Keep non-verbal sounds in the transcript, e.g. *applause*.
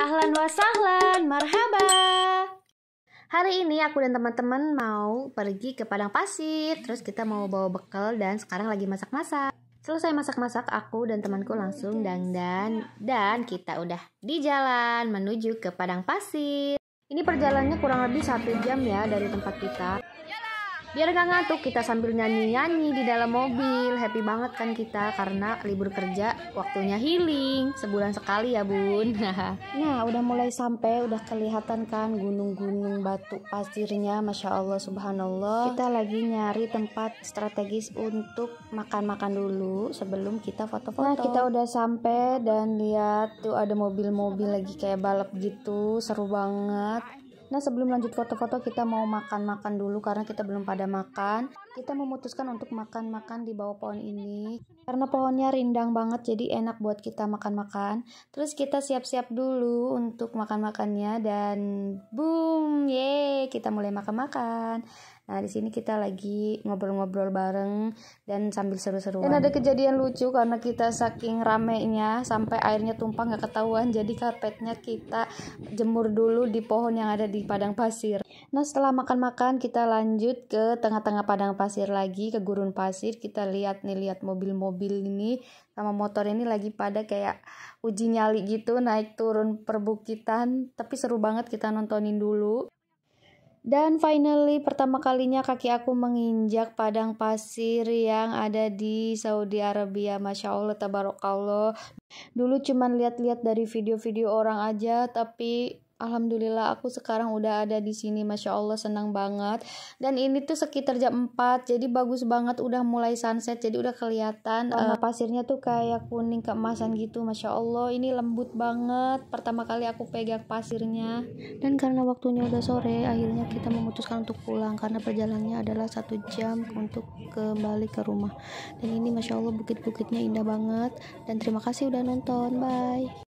Ahlan wa sahlan, marhaba. Hari ini aku dan teman-teman mau pergi ke padang pasir, terus kita mau bawa bekal dan sekarang lagi masak-masak. Selesai masak-masak, aku dan temanku langsung dandan dan kita udah di jalan menuju ke padang pasir. Ini perjalanannya kurang lebih satu jam ya dari tempat kita. Biar gak ngantuk kita sambil nyanyi-nyanyi di dalam mobil. Happy banget kan kita karena libur kerja waktunya healing. Sebulan sekali ya bun. nah *laughs* udah mulai sampai udah kelihatan kan gunung-gunung batu pasirnya. Masya Allah subhanallah. Kita lagi nyari tempat strategis untuk makan-makan dulu sebelum kita foto-foto. Nah kita udah sampai dan lihat tuh ada mobil-mobil lagi kayak balap gitu. Seru banget Nah sebelum lanjut foto-foto kita mau makan-makan dulu karena kita belum pada makan. Kita memutuskan untuk makan-makan di bawah pohon ini karena pohonnya rindang banget jadi enak buat kita makan-makan. Terus kita siap-siap dulu untuk makan-makannya dan boom, yeay kita mulai makan-makan. Nah, di sini kita lagi ngobrol-ngobrol bareng dan sambil seru-seruan. Dan ada kejadian lucu karena kita saking ramenya sampai airnya tumpah nggak ketahuan, jadi karpetnya kita jemur dulu di pohon yang ada di padang pasir. Nah, setelah makan-makan kita lanjut ke tengah-tengah padang pasir lagi, ke gurun pasir. Kita lihat nih, lihat mobil-mobil ini sama motor ini lagi pada kayak uji nyali gitu naik turun perbukitan tapi seru banget kita nontonin dulu dan finally, pertama kalinya kaki aku menginjak padang pasir yang ada di Saudi Arabia. Masya Allah, tabarakallah. Dulu cuman lihat-lihat dari video-video orang aja, tapi Alhamdulillah aku sekarang udah ada di sini Masya Allah senang banget dan ini tuh sekitar jam 4 jadi bagus banget udah mulai sunset jadi udah kelihatan uh, pasirnya tuh kayak kuning keemasan gitu Masya Allah ini lembut banget pertama kali aku pegang pasirnya dan karena waktunya udah sore akhirnya kita memutuskan untuk pulang karena perjalanannya adalah satu jam untuk kembali ke rumah dan ini Masya Allah bukit-bukitnya indah banget dan terima kasih udah nonton bye